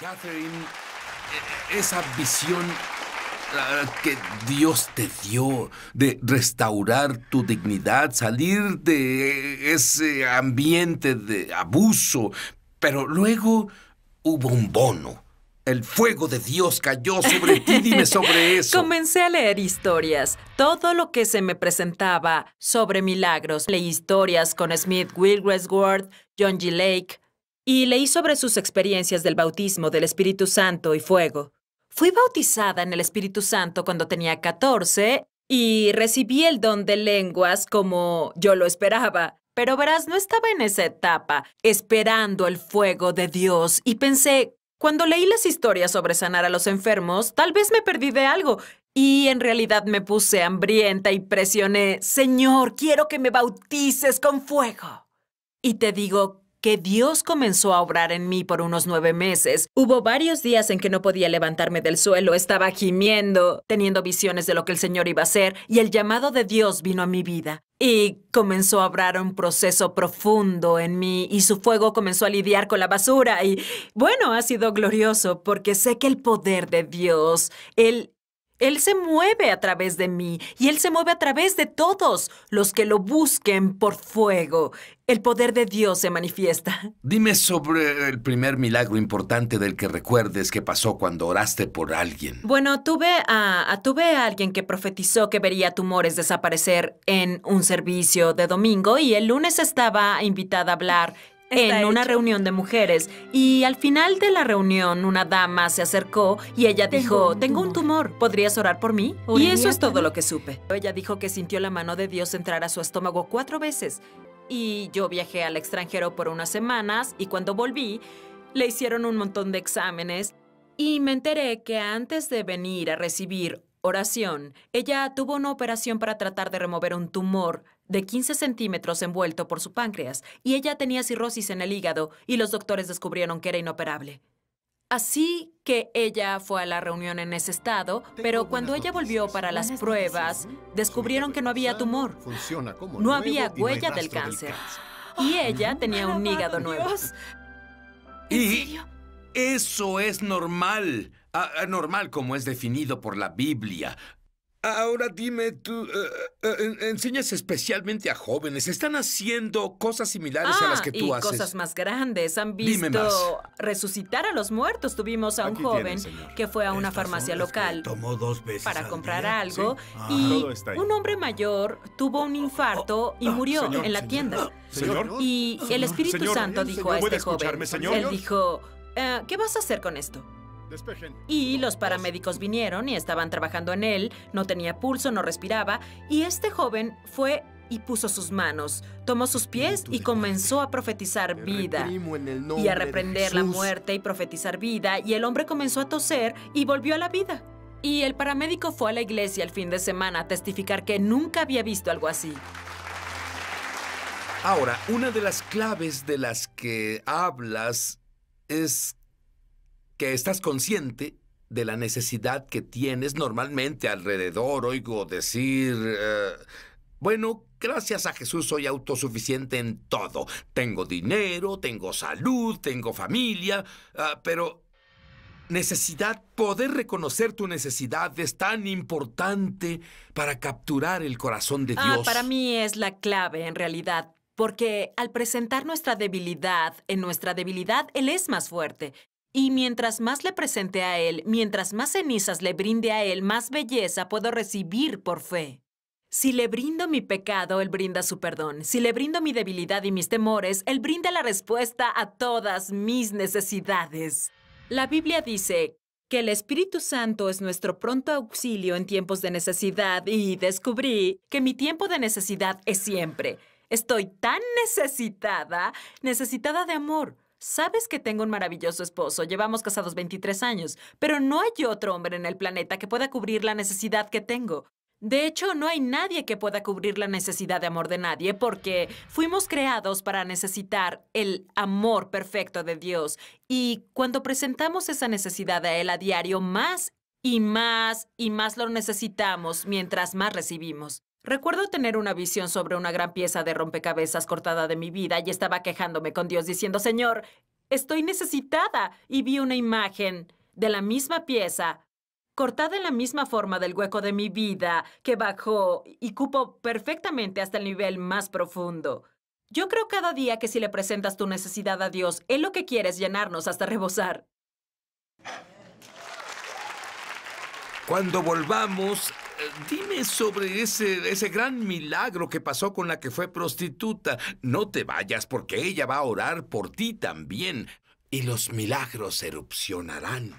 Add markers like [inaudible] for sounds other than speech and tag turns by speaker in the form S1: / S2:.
S1: Catherine, e-, e-, esa visión que Dios te dio de restaurar tu dignidad, salir de ese ambiente de abuso, pero luego hubo un bono. El fuego de Dios cayó sobre ti, dime sobre
S2: [laughs] eso. Comencé a leer historias, todo lo que se me presentaba sobre milagros. Leí historias con Smith Wilgresworth, John G. Lake, y leí sobre sus experiencias del bautismo del Espíritu Santo y fuego. Fui bautizada en el Espíritu Santo cuando tenía 14 y recibí el don de lenguas como yo lo esperaba. Pero verás, no estaba en esa etapa esperando el fuego de Dios y pensé, cuando leí las historias sobre sanar a los enfermos, tal vez me perdí de algo y en realidad me puse hambrienta y presioné, Señor, quiero que me bautices con fuego. Y te digo, que Dios comenzó a obrar en mí por unos nueve meses. Hubo varios días en que no podía levantarme del suelo, estaba gimiendo, teniendo visiones de lo que el Señor iba a hacer, y el llamado de Dios vino a mi vida. Y comenzó a obrar un proceso profundo en mí y su fuego comenzó a lidiar con la basura y bueno, ha sido glorioso porque sé que el poder de Dios, el... Él se mueve a través de mí y Él se mueve a través de todos los que lo busquen por fuego. El poder de Dios se manifiesta.
S1: Dime sobre el primer milagro importante del que recuerdes que pasó cuando oraste por alguien.
S2: Bueno, tuve a, tuve a alguien que profetizó que vería tumores desaparecer en un servicio de domingo y el lunes estaba invitada a hablar en una reunión de mujeres y al final de la reunión una dama se acercó y ella dijo, tengo un tumor, ¿podrías orar por mí? y eso es todo lo que supe. Ella dijo que sintió la mano de Dios entrar a su estómago cuatro veces y yo viajé al extranjero por unas semanas y cuando volví le hicieron un montón de exámenes y me enteré que antes de venir a recibir Oración. Ella tuvo una operación para tratar de remover un tumor de 15 centímetros envuelto por su páncreas y ella tenía cirrosis en el hígado y los doctores descubrieron que era inoperable. Así que ella fue a la reunión en ese estado, pero cuando ella volvió para las pruebas, descubrieron que no había tumor.
S1: no había huella del cáncer.
S2: Y ella tenía un hígado nuevo.
S1: ¿Y eso es normal? Ah, ah, ...normal, como es definido por la Biblia. Ahora dime, tú eh, eh, eh, enseñas especialmente a jóvenes. ¿Están haciendo cosas similares a las que ah, tú y Cosas
S2: más grandes. Han visto resucitar a los muertos. Tuvimos a un joven que fue a una farmacia local tomó dos veces para comprar algo y un hombre mayor tuvo un oh, oh, infarto oh, y murió en la tienda. Señor, y el Espíritu Santo dijo a este joven, él dijo, ¿qué vas a hacer con esto? Y los paramédicos vinieron y estaban trabajando en él, no tenía pulso, no respiraba, y este joven fue y puso sus manos, tomó sus pies y comenzó a profetizar vida y a reprender la muerte y profetizar vida, y el hombre comenzó a toser y volvió a la vida. Y el paramédico fue a la iglesia el fin de semana a testificar que nunca había visto algo así.
S1: Ahora, una de las claves de las que hablas es que estás consciente de la necesidad que tienes normalmente alrededor. Oigo decir, eh, bueno, gracias a Jesús soy autosuficiente en todo. Tengo dinero, tengo salud, tengo familia, ah, pero necesidad, poder reconocer tu necesidad es tan importante para capturar el corazón de ah, Dios. para
S2: mí es la clave, en realidad. Porque al presentar nuestra debilidad, en nuestra debilidad Él es más fuerte. Y mientras más le presente a Él, mientras más cenizas le brinde a Él, más belleza puedo recibir por fe. Si le brindo mi pecado, Él brinda su perdón. Si le brindo mi debilidad y mis temores, Él brinda la respuesta a todas mis necesidades. La Biblia dice que el Espíritu Santo es nuestro pronto auxilio en tiempos de necesidad y descubrí que mi tiempo de necesidad es siempre. Estoy tan necesitada, necesitada de amor. Sabes que tengo un maravilloso esposo, llevamos casados 23 años, pero no hay otro hombre en el planeta que pueda cubrir la necesidad que tengo. De hecho, no hay nadie que pueda cubrir la necesidad de amor de nadie porque fuimos creados para necesitar el amor perfecto de Dios y cuando presentamos esa necesidad a Él a diario, más y más y más lo necesitamos mientras más recibimos. Recuerdo tener una visión sobre una gran pieza de rompecabezas cortada de mi vida y estaba quejándome con Dios diciendo, Señor, estoy necesitada. Y vi una imagen de la misma pieza, cortada en la misma forma del hueco de mi vida, que bajó y cupo perfectamente hasta el nivel más profundo. Yo creo cada día que si le presentas tu necesidad a Dios, Él lo que quiere es llenarnos hasta rebosar.
S1: Cuando volvamos, eh, dime sobre ese, gran milagro que pasó con la que fue prostituta. No te vayas porque ella va a orar por ti también y los milagros erupcionarán.